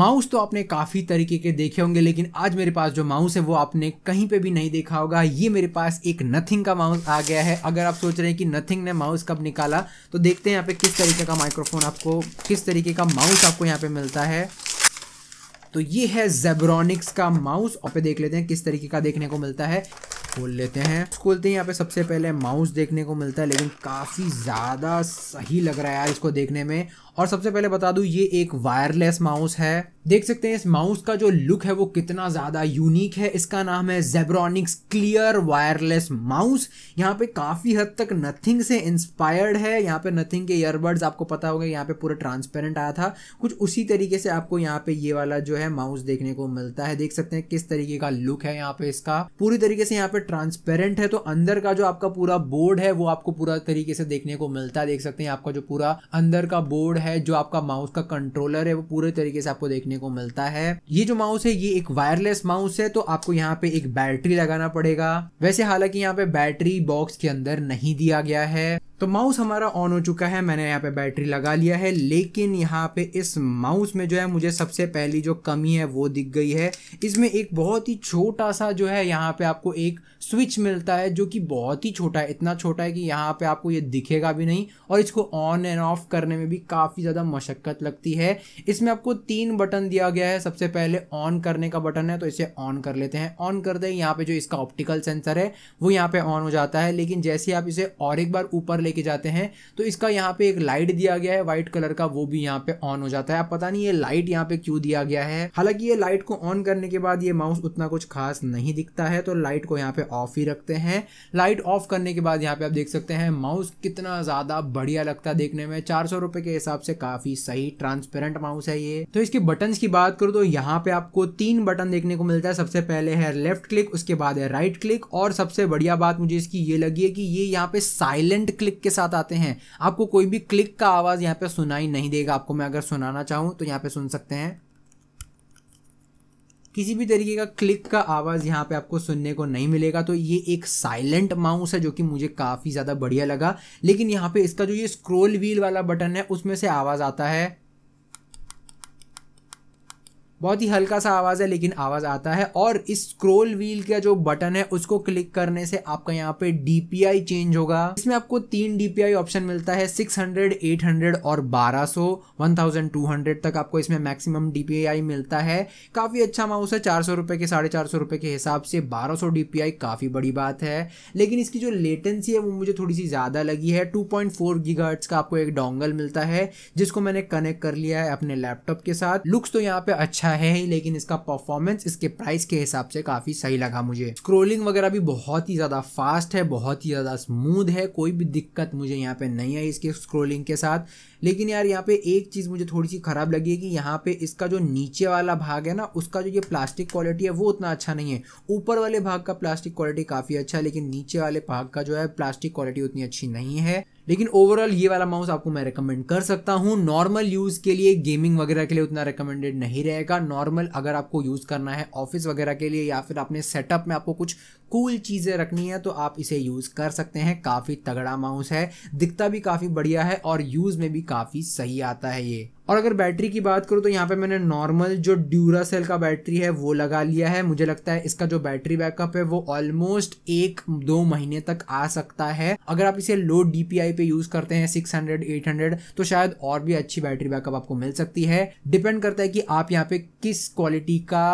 mouse तो आपने काफ़ी तरीके के देखे होंगे लेकिन आज मेरे पास जो माउस है वो आपने कहीं पे भी नहीं देखा होगा ये मेरे पास एक नथिंग का माउस आ गया है अगर आप सोच रहे हैं कि नथिंग ने माउस कब निकाला तो देखते हैं यहाँ पे किस तरीके का माइक्रोफोन आपको किस तरीके का माउस आपको यहाँ पे मिलता है तो ये है जेब्रॉनिक्स का माउस और पे देख लेते हैं किस तरीके का देखने को मिलता है खोल लेते हैं खोलते हैं यहाँ पे सबसे पहले माउस देखने को मिलता है लेकिन काफ़ी ज़्यादा सही लग रहा है यार इसको देखने में और सबसे पहले बता दू ये एक वायरलेस माउस है देख सकते हैं इस माउस का जो लुक है वो कितना ज़्यादा यूनिक है इसका नाम है जेब्रॉनिक्स क्लियर वायरलेस माउस यहाँ पे काफ़ी हद तक नथिंग से इंस्पायर्ड है यहाँ पे नथिंग के ईयरबड्स आपको पता होगा यहाँ पे पूरा ट्रांसपेरेंट आया था कुछ उसी तरीके से आपको यहाँ पे ये वाला जो है माउस देखने को मिलता है देख सकते हैं किस तरीके का लुक है यहाँ पे इसका पूरी तरीके से यहाँ पे ट्रांसपेरेंट है तो अंदर का जो आपका पूरा बोर्ड है वो आपको पूरा तरीके से देखने को मिलता है देख सकते हैं आपका जो पूरा अंदर का बोर्ड है जो आपका माउस का कंट्रोलर है वो पूरे तरीके से आपको देखने को मिलता है ये जो माउस है ये एक वायरलेस माउस है तो आपको यहाँ पे एक बैटरी लगाना पड़ेगा वैसे हालांकि यहाँ पे बैटरी बॉक्स के अंदर नहीं दिया गया है तो माउस हमारा ऑन हो चुका है मैंने यहाँ पे बैटरी लगा लिया है लेकिन यहाँ पे इस माउस में जो है मुझे सबसे पहली जो कमी है वो दिख गई है इसमें एक बहुत ही छोटा सा जो है यहाँ पे आपको एक स्विच मिलता है जो कि बहुत ही छोटा है इतना छोटा है कि यहाँ पे आपको ये दिखेगा भी नहीं और इसको ऑन एंड ऑफ करने में भी काफ़ी ज़्यादा मशक्क़त लगती है इसमें आपको तीन बटन दिया गया है सबसे पहले ऑन करने का बटन है तो इसे ऑन कर लेते हैं ऑन कर दें यहाँ पे जो इसका ऑप्टिकल सेंसर है वो यहाँ पर ऑन हो जाता है लेकिन जैसे आप इसे और एक बार ऊपर ले लेके जाते हैं तो इसका यहाँ पे एक लाइट दिया गया है व्हाइट कलर का वो भी यहाँ पे ऑन हो जाता है आप पता नहीं ये लाइट यहाँ पे क्यों दिया गया है हालांकि ये लाइट को ऑन करने के बाद ये माउस उतना कुछ खास नहीं दिखता है तो लाइट को यहाँ पे ऑफ ही रखते हैं लाइट ऑफ करने के बाद यहाँ पे आप देख सकते हैं माउस कितना ज़्यादा बढ़िया लगता है देखने में चार सौ के हिसाब से काफ़ी सही ट्रांसपेरेंट माउस है ये तो इसके बटन की बात करो तो यहाँ पे आपको तीन बटन देखने को मिलता है सबसे पहले है लेफ्ट क्लिक उसके बाद है राइट क्लिक और सबसे बढ़िया बात मुझे इसकी ये लगी है कि ये यहाँ पे साइलेंट क्लिक क्लिक के साथ आते हैं आपको कोई भी क्लिक का आवाज़ यहाँ पे सुनाई नहीं देगा आपको मैं अगर सुनाना चाहूँ तो यहाँ पे सुन सकते हैं किसी भी तरीके का क्लिक का आवाज़ यहाँ पे आपको सुनने को नहीं मिलेगा तो ये एक साइलेंट माउस है जो कि मुझे काफ़ी ज़्यादा बढ़िया लगा लेकिन यहाँ पे इसका जो ये स्क्रोल व्हील वाला बटन है उसमें से आवाज़ आता है बहुत ही हल्का सा आवाज़ है लेकिन आवाज़ आता है और इस स्क्रोल व्हील का जो बटन है उसको क्लिक करने से आपका यहाँ पे डीपीआई चेंज होगा इसमें आपको तीन डीपीआई ऑप्शन मिलता है 600, 800 और 1200, 1200 तक आपको इसमें मैक्सिमम डीपीआई मिलता है काफ़ी अच्छा माउस है चार सौ के साढ़े चार सौ के हिसाब से 1200 डीपीआई काफ़ी बड़ी बात है लेकिन इसकी जो लेटेंसी है वो मुझे थोड़ी सी ज़्यादा लगी है टू पॉइंट का आपको एक डोंगल मिलता है जिसको मैंने कनेक्ट कर लिया है अपने लैपटॉप के साथ लुक्स तो यहाँ पे अच्छा है ही लेकिन इसका परफॉर्मेंस इसके प्राइस के हिसाब से काफ़ी सही लगा मुझे स्क्रोलिंग वगैरह भी बहुत ही ज़्यादा फास्ट है बहुत ही ज़्यादा स्मूथ है कोई भी दिक्कत मुझे यहाँ पे नहीं आई इसके स्क्रोलिंग के साथ लेकिन यार यहाँ पे एक चीज़ मुझे थोड़ी सी ख़राब लगी है कि यहाँ पे इसका जो नीचे वाला भाग है ना उसका जो ये प्लास्टिक क्वालिटी है वो उतना अच्छा नहीं है ऊपर वाले भाग का प्लास्टिक क्वालिटी काफ़ी अच्छा है लेकिन नीचे वाले भाग का जो है प्लास्टिक क्वालिटी उतनी अच्छी नहीं है लेकिन ओवरऑल ये वाला माउस आपको मैं रिकमेंड कर सकता हूँ नॉर्मल यूज़ के लिए गेमिंग वगैरह के लिए उतना रिकमेंडेड नहीं रहेगा नॉर्मल अगर आपको यूज़ करना है ऑफिस वगैरह के लिए या फिर अपने सेटअप में आपको कुछ कूल चीज़ें रखनी है तो आप इसे यूज़ कर सकते हैं काफ़ी तगड़ा माउस है दिखता भी काफ़ी बढ़िया है और यूज़ में भी काफ़ी सही आता है ये और अगर बैटरी की बात करूँ तो यहाँ पे मैंने नॉर्मल जो ड्यूरा सेल का बैटरी है वो लगा लिया है मुझे लगता है इसका जो बैटरी बैकअप है वो ऑलमोस्ट एक दो महीने तक आ सकता है अगर आप इसे लो डीपीआई पे यूज करते हैं 600 800 तो शायद और भी अच्छी बैटरी बैकअप आपको मिल सकती है डिपेंड करता है कि आप यहाँ पे किस क्वालिटी का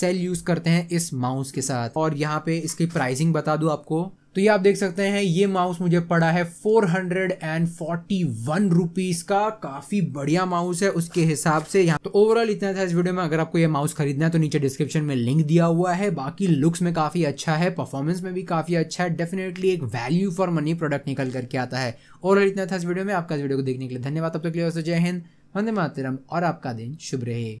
सेल यूज करते हैं इस माउस के साथ और यहाँ पे इसकी प्राइसिंग बता दू आपको तो ये आप देख सकते हैं ये माउस मुझे पड़ा है four hundred and forty one rupees का काफी बढ़िया माउस है उसके हिसाब से यहाँ तो ओवरऑल इतना था इस वीडियो में अगर आपको ये माउस खरीदना है तो नीचे डिस्क्रिप्शन में लिंक दिया हुआ है बाकी लुक्स में काफी अच्छा है परफॉर्मेंस में भी काफी अच्छा है डेफिनेटली एक वैल्यू फॉर मनी प्रोडक्ट निकल करके आता है ओवरऑल इतना था इस वीडियो में आपका इस वीडियो को देखने के लिए धन्यवाद अब तक तो लिए जय हिंद वंदे मातरम और आपका दिन शुभ रहे